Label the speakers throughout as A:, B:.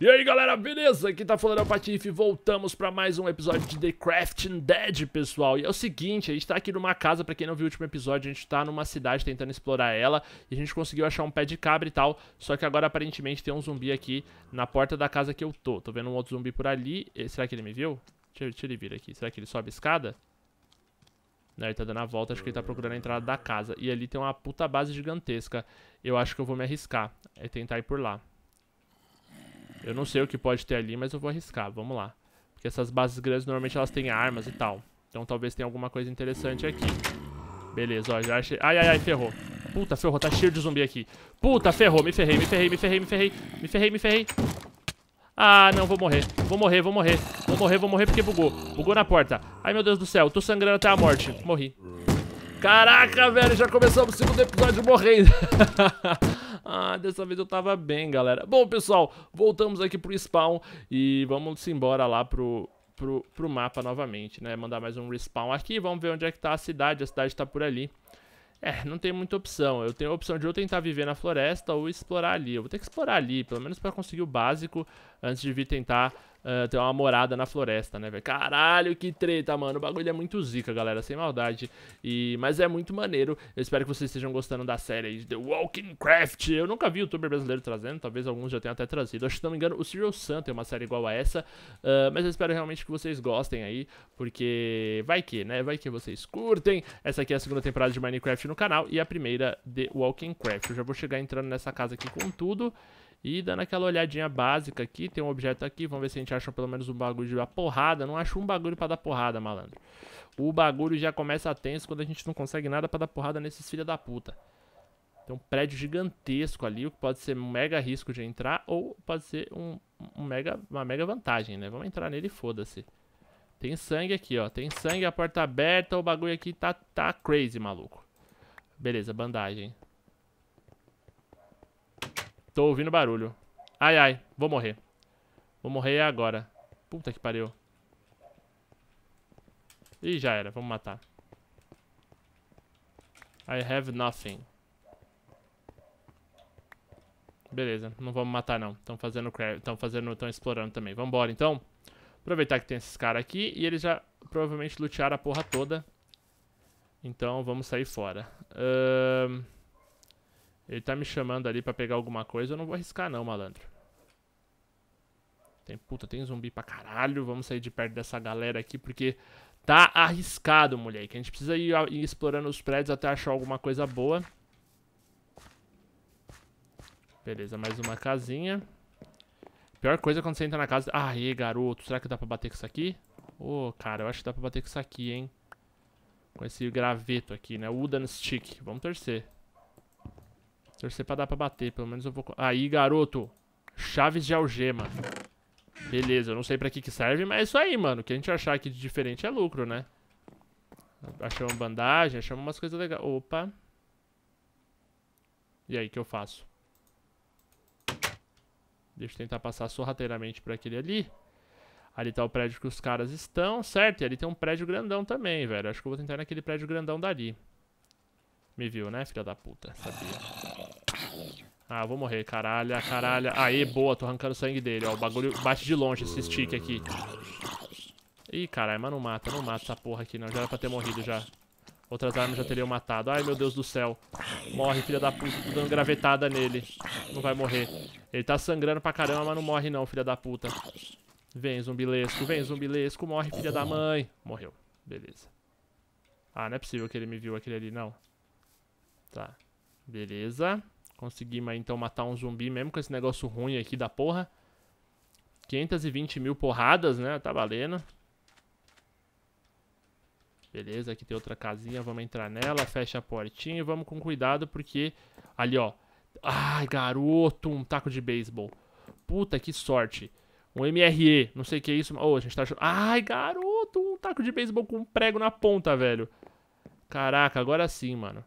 A: E aí galera, beleza? Aqui tá falando é o Patife voltamos pra mais um episódio de The Crafting Dead, pessoal. E é o seguinte, a gente tá aqui numa casa, pra quem não viu o último episódio, a gente tá numa cidade tentando explorar ela e a gente conseguiu achar um pé de cabra e tal, só que agora aparentemente tem um zumbi aqui na porta da casa que eu tô. Tô vendo um outro zumbi por ali, e, será que ele me viu? Deixa, deixa ele vir aqui, será que ele sobe a escada? Não, ele tá dando a volta, acho que ele tá procurando a entrada da casa. E ali tem uma puta base gigantesca. Eu acho que eu vou me arriscar. É tentar ir por lá. Eu não sei o que pode ter ali, mas eu vou arriscar. Vamos lá. Porque essas bases grandes normalmente elas têm armas e tal. Então talvez tenha alguma coisa interessante aqui. Beleza, ó, já achei... Ai, ai, ai, ferrou. Puta, ferrou, tá cheio de zumbi aqui. Puta, ferrou, me ferrei, me ferrei, me ferrei, me ferrei, me ferrei, me ferrei. Ah, não, vou morrer, vou morrer, vou morrer, vou morrer, vou morrer porque bugou. Bugou na porta. Ai, meu Deus do céu, tô sangrando até a morte. Morri. Caraca, velho, já começamos o segundo episódio morrendo. ah, dessa vez eu tava bem, galera. Bom, pessoal, voltamos aqui pro spawn e vamos embora lá pro... Pro, pro mapa novamente, né? Mandar mais um respawn aqui. Vamos ver onde é que tá a cidade. A cidade tá por ali. É, não tem muita opção. Eu tenho a opção de ou tentar viver na floresta ou explorar ali. Eu vou ter que explorar ali, pelo menos para conseguir o básico, antes de vir tentar uh, ah, ter uma morada na floresta, né, velho? Caralho, que treta, mano. O bagulho é muito zica, galera, sem maldade. E... Mas é muito maneiro. Eu espero que vocês estejam gostando da série The Walking Craft. Eu nunca vi youtuber brasileiro trazendo, talvez alguns já tenham até trazido. Acho que, se não me engano, o Serial Sun tem uma série igual a essa. Uh, mas eu espero realmente que vocês gostem aí, porque vai que, né? Vai que vocês curtem. Essa aqui é a segunda temporada de Minecraft no canal e a primeira de Walking Craft. Eu já vou chegar entrando nessa casa aqui com tudo. E dando aquela olhadinha básica aqui, tem um objeto aqui, vamos ver se a gente acha pelo menos um bagulho de dar porrada. Não acho um bagulho para dar porrada, malandro. O bagulho já começa tenso quando a gente não consegue nada para dar porrada nesses filha da puta. Tem um prédio gigantesco ali, o que pode ser um mega risco de entrar ou pode ser um, um mega, uma mega vantagem, né? Vamos entrar nele e foda-se. Tem sangue aqui, ó. Tem sangue, a porta aberta, o bagulho aqui tá, tá crazy, maluco. Beleza, bandagem. Tô ouvindo barulho. Ai, ai. Vou morrer. Vou morrer agora. Puta que pariu. Ih, já era. Vamos matar. I have nothing. Beleza, não vamos matar não. Estão fazendo estão fazendo, estão explorando também. Vambora então. Aproveitar que tem esses caras aqui e eles já provavelmente lutearam a porra toda. Então vamos sair fora. Ahn... Uh... Ele tá me chamando ali pra pegar alguma coisa, eu não vou arriscar não, malandro. Tem, puta, tem zumbi pra caralho. Vamos sair de perto dessa galera aqui, porque tá arriscado, moleque. A gente precisa ir, ir explorando os prédios até achar alguma coisa boa. Beleza, mais uma casinha. Pior coisa é quando você entra na casa... Aê, garoto, será que dá pra bater com isso aqui? Ô, oh, cara, eu acho que dá pra bater com isso aqui, hein? Com esse graveto aqui, né? Wooden stick. Vamos torcer. Torcer pra dar pra bater, pelo menos eu vou... Aí, garoto. Chaves de algema. Beleza, eu não sei pra que que serve, mas é isso aí, mano. O que a gente achar aqui de diferente é lucro, né? Achamos bandagem, achamos umas coisas legais. Opa. E aí, o que eu faço? Deixa eu tentar passar sorrateiramente pra aquele ali. Ali tá o prédio que os caras estão, certo? E ali tem um prédio grandão também, velho. Acho que eu vou tentar naquele prédio grandão dali. Me viu, né, filha da puta? Sabia. Ah, vou morrer, caralho, caralho. Aê, boa, tô arrancando sangue dele, ó. O bagulho bate de longe esse stick aqui. Ih, caralho, mas não mata, não mata essa porra aqui, não. Já era pra ter morrido, já. Outras armas já teriam matado. Ai, meu Deus do céu. Morre, filha da puta. Tô dando gravetada nele. Não vai morrer. Ele tá sangrando pra caramba, mas não morre não, filha da puta. Vem, zumbilesco. Vem, zumbilesco. Morre, filha da mãe. Morreu. Beleza. Ah, não é possível que ele me viu aquele ali, não. Tá. Beleza. Conseguimos então matar um zumbi mesmo com esse negócio ruim aqui da porra. 520 mil porradas, né? Tá valendo. Beleza, aqui tem outra casinha. Vamos entrar nela. Fecha a portinha e vamos com cuidado porque... Ali, ó. Ai, garoto. Um taco de beisebol. Puta, que sorte. Um MRE. Não sei o que é isso. Ô, oh, a gente tá... Ai, garoto. Um taco de beisebol com um prego na ponta, velho. Caraca, agora sim, mano.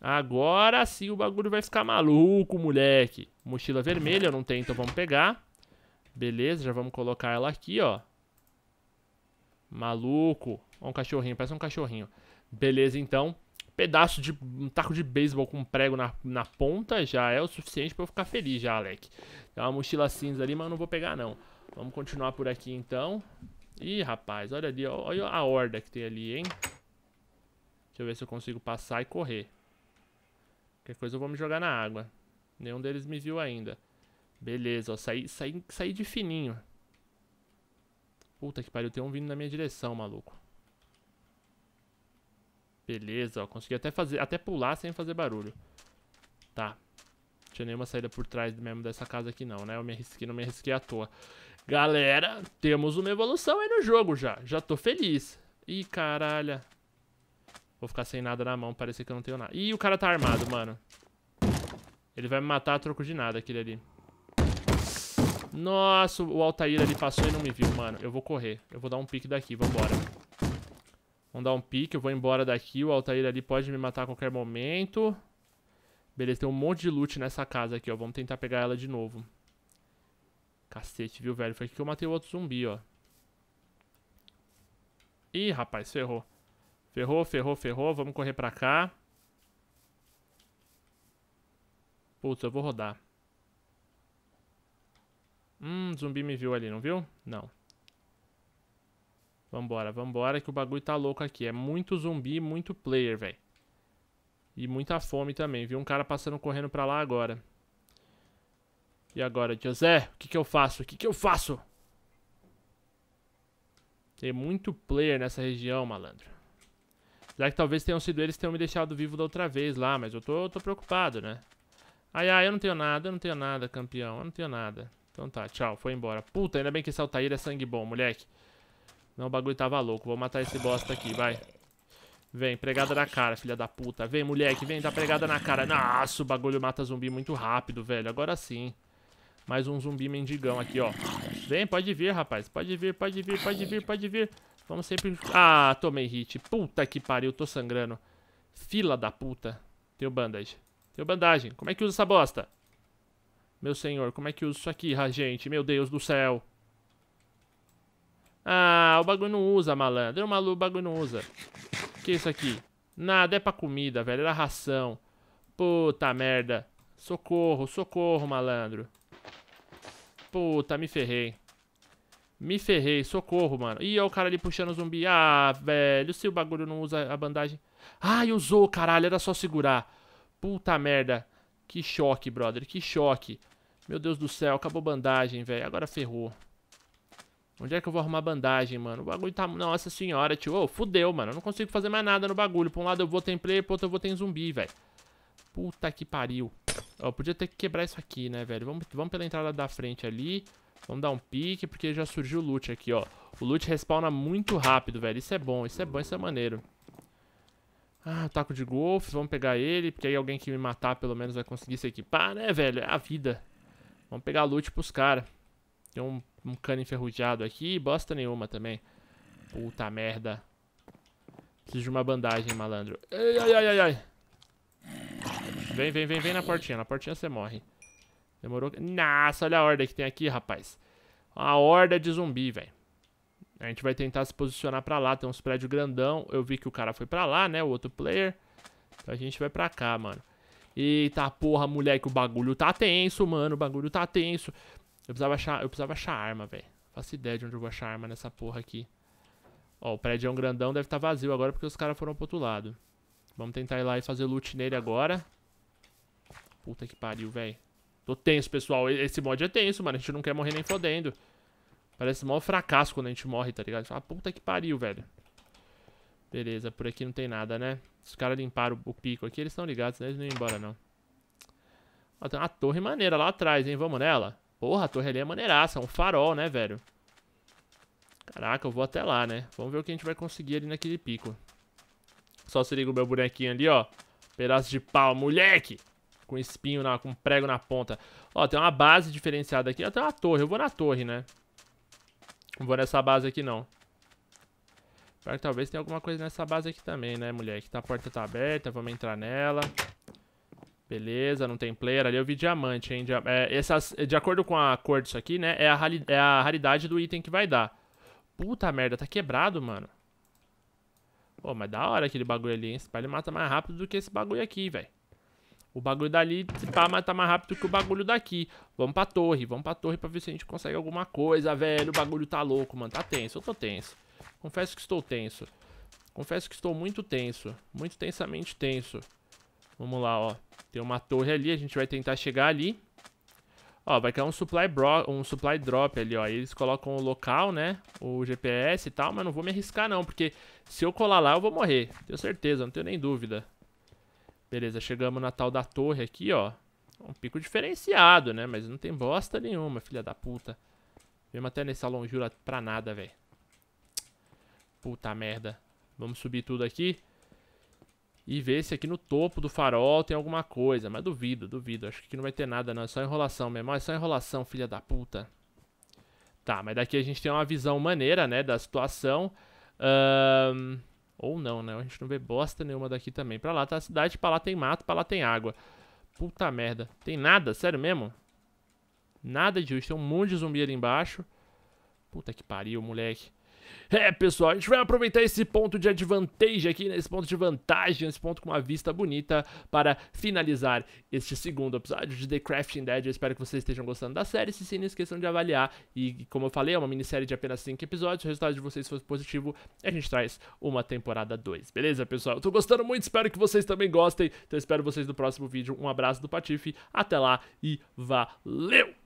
A: Agora sim o bagulho vai ficar maluco, moleque. Mochila vermelha, não tem, então vamos pegar. Beleza, já vamos colocar ela aqui, ó. Maluco. Ó um cachorrinho, parece um cachorrinho. Beleza, então. Pedaço de... um taco de beisebol com um prego na, na ponta já é o suficiente pra eu ficar feliz já, Alec. Tem uma mochila cinza ali, mas eu não vou pegar, não. Vamos continuar por aqui, então. Ih, rapaz, olha ali, olha a horda que tem ali, hein. Deixa eu ver se eu consigo passar e correr. Qualquer coisa eu vou me jogar na água. Nenhum deles me viu ainda. Beleza, ó. Saí, saí, saí de fininho. Puta que pariu, tem um vindo na minha direção, maluco. Beleza, ó. Consegui até fazer, até pular sem fazer barulho. Tá. Não tinha nenhuma saída por trás mesmo dessa casa aqui não, né? Eu me arrisquei, não me arrisquei à toa. Galera, temos uma evolução aí no jogo já. Já tô feliz. Ih, caralho. Vou ficar sem nada na mão, parece que eu não tenho nada. Ih, o cara tá armado, mano. Ele vai me matar a troco de nada, aquele ali. Nossa, o Altair ali passou e não me viu, mano. Eu vou correr. Eu vou dar um pique daqui, vambora. Vamos dar um pique, eu vou embora daqui. O Altair ali pode me matar a qualquer momento. Beleza, tem um monte de loot nessa casa aqui, ó. Vamos tentar pegar ela de novo. Cacete, viu, velho? Foi aqui que eu matei o outro zumbi, ó. Ih, rapaz, ferrou. Ferrou, ferrou, ferrou. Vamos correr pra cá. Putz, eu vou rodar. Hum, zumbi me viu ali, não viu? Não. Vambora, vambora, que o bagulho tá louco aqui. É muito zumbi, muito player, velho. E muita fome também. Vi um cara passando correndo pra lá agora. E agora, José, o que que eu faço? O que que eu faço? Tem muito player nessa região, malandro. Já que talvez tenham sido eles que tenham me deixado vivo da outra vez lá, mas eu tô, eu tô preocupado, né? Ai, ai, eu não tenho nada, eu não tenho nada, campeão, eu não tenho nada. Então tá, tchau, foi embora. Puta, ainda bem que esse Altair é sangue bom, moleque. Não, o bagulho tava louco, vou matar esse bosta aqui, vai. Vem, pregada na cara, filha da puta. Vem, moleque, vem, dá pregada na cara. Nossa, o bagulho mata zumbi muito rápido, velho, agora sim. Mais um zumbi mendigão aqui, ó. Vem, pode vir, rapaz, pode vir, pode vir, pode vir, pode vir. Vamos sempre... Ah, tomei hit. Puta que pariu, tô sangrando. Fila da puta. Tenho bandage. Tenho bandagem. Como é que usa essa bosta? Meu senhor, como é que usa isso aqui, ah, gente? Meu Deus do céu. Ah, o bagulho não usa, malandro. Malu, o bagulho não usa. O que é isso aqui? Nada, é pra comida, velho. Era ração. Puta merda. Socorro, socorro, malandro. Puta, me ferrei. Me ferrei, socorro, mano. Ih, ó o cara ali puxando o zumbi. Ah, velho, se o bagulho não usa a bandagem... Ah, usou, caralho, era só segurar. Puta merda. Que choque, brother, que choque. Meu Deus do céu, acabou a bandagem, velho. Agora ferrou. Onde é que eu vou arrumar a bandagem, mano? O bagulho tá... Nossa senhora, tio. Ô, oh, fudeu, mano. Eu não consigo fazer mais nada no bagulho. Por um lado eu vou tem player, pro outro eu vou tem zumbi, velho. Puta que pariu. Ó, podia ter que quebrar isso aqui, né, velho? Vamos, vamos pela entrada da frente ali. Vamos dar um pique, porque já surgiu o loot aqui, ó. O loot respawna muito rápido, velho. Isso é bom, isso é bom, isso é maneiro. Ah, taco de golfe, vamos pegar ele, porque aí alguém que me matar pelo menos vai conseguir se equipar, né, velho? É a vida. Vamos pegar loot pros caras. Tem um, um cano enferrujado aqui, bosta nenhuma também. Puta merda. Preciso de uma bandagem, malandro. Ai, ai, ai, ai, ai. Vem, vem, vem, vem na portinha. Na portinha você morre. Demorou. Nossa, olha a horda que tem aqui, rapaz. Uma horda de zumbi, velho. A gente vai tentar se posicionar pra lá. Tem uns prédios grandão. Eu vi que o cara foi pra lá, né? O outro player. Então a gente vai pra cá, mano. Eita porra, moleque, o bagulho tá tenso, mano. O bagulho tá tenso. Eu precisava achar, eu precisava achar arma, velho. Faço ideia de onde eu vou achar arma nessa porra aqui. Ó, o prédio é um grandão, deve estar tá vazio agora porque os caras foram pro outro lado. Vamos tentar ir lá e fazer loot nele agora. Puta que pariu, velho. Tô tenso, pessoal. Esse mod é tenso, mano. A gente não quer morrer nem fodendo. Parece mó fracasso quando a gente morre, tá ligado? Ah, puta que pariu, velho. Beleza, por aqui não tem nada, né? os caras limparam o pico aqui, eles estão ligados, né? Eles não iam embora, não. Ó, tem uma torre maneira lá atrás, hein? Vamos nela? Porra, a torre ali é maneiraça. É um farol, né, velho? Caraca, eu vou até lá, né? Vamos ver o que a gente vai conseguir ali naquele pico. Só se liga o meu bonequinho ali, ó. Pedaço de pau, moleque! com espinho, na, com prego na ponta. Ó, tem uma base diferenciada aqui. Ó, ah, tem uma torre. Eu vou na torre, né? Não vou nessa base aqui, não. Pior que talvez tenha alguma coisa nessa base aqui também, né, mulher? Que tá, a porta tá aberta, vamos entrar nela. Beleza, não tem player. Ali eu vi diamante, hein? é, essas, de acordo com a cor disso aqui, né, é a, é a raridade do item que vai dar. Puta merda, tá quebrado, mano. Pô, mas da hora aquele bagulho ali, hein? Esse pai ele mata mais rápido do que esse bagulho aqui, velho. O bagulho dali, se pá, tá tá mais rápido que o bagulho daqui. Vamos pra torre, vamos pra torre pra ver se a gente consegue alguma coisa, velho. O bagulho tá louco, mano. Tá tenso, eu tô tenso. Confesso que estou tenso. Confesso que estou muito tenso. Muito tensamente tenso. Vamos lá, ó. Tem uma torre ali, a gente vai tentar chegar ali. Ó, vai cair um supply, bro, um supply drop ali, ó. Eles colocam o local, né? O GPS e tal, mas não vou me arriscar não, porque se eu colar lá eu vou morrer. Tenho certeza, não tenho nem dúvida. Beleza, chegamos na tal da torre aqui, ó. Um pico diferenciado, né? Mas não tem bosta nenhuma, filha da puta. Mesmo até nessa longura pra nada, velho. Puta merda. Vamos subir tudo aqui. E ver se aqui no topo do farol tem alguma coisa. Mas duvido, duvido. Acho que aqui não vai ter nada, não. É só enrolação mesmo. É só enrolação, filha da puta. Tá, mas daqui a gente tem uma visão maneira, né? Da situação. Ahn... Um... Ou não, né? A gente não vê bosta nenhuma daqui também. Pra lá tá a cidade, pra lá tem mato, pra lá tem água. Puta merda. Tem nada? Sério mesmo? Nada de justo. Tem um monte de zumbi ali embaixo. Puta que pariu, moleque. É, pessoal, a gente vai aproveitar esse ponto de advantagem aqui, né? Esse ponto de vantagem, esse ponto com uma vista bonita para finalizar este segundo episódio de The Crafting Dead. Eu espero que vocês estejam gostando da série. Se sim, não esqueçam de avaliar. E, como eu falei, é uma minissérie de apenas 5 episódios. Se o resultado de vocês fosse positivo, a gente traz uma temporada 2. Beleza, pessoal? Eu tô gostando muito, espero que vocês também gostem. Então, espero vocês no próximo vídeo. Um abraço do Patife, até lá e valeu!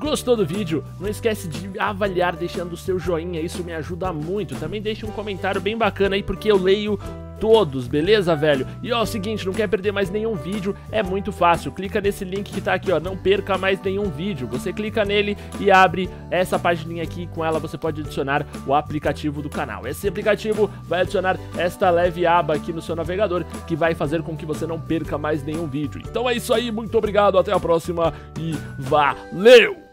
A: Gostou do vídeo? Não esquece de avaliar deixando o seu joinha, isso me ajuda muito. Também deixa um comentário bem bacana aí, porque eu leio todos, beleza, velho? E ó, é o seguinte, não quer perder mais nenhum vídeo? É muito fácil, clica nesse link que tá aqui, ó, não perca mais nenhum vídeo. Você clica nele e abre essa página aqui, com ela você pode adicionar o aplicativo do canal. Esse aplicativo vai adicionar esta leve aba aqui no seu navegador, que vai fazer com que você não perca mais nenhum vídeo. Então é isso aí, muito obrigado, até a próxima e valeu!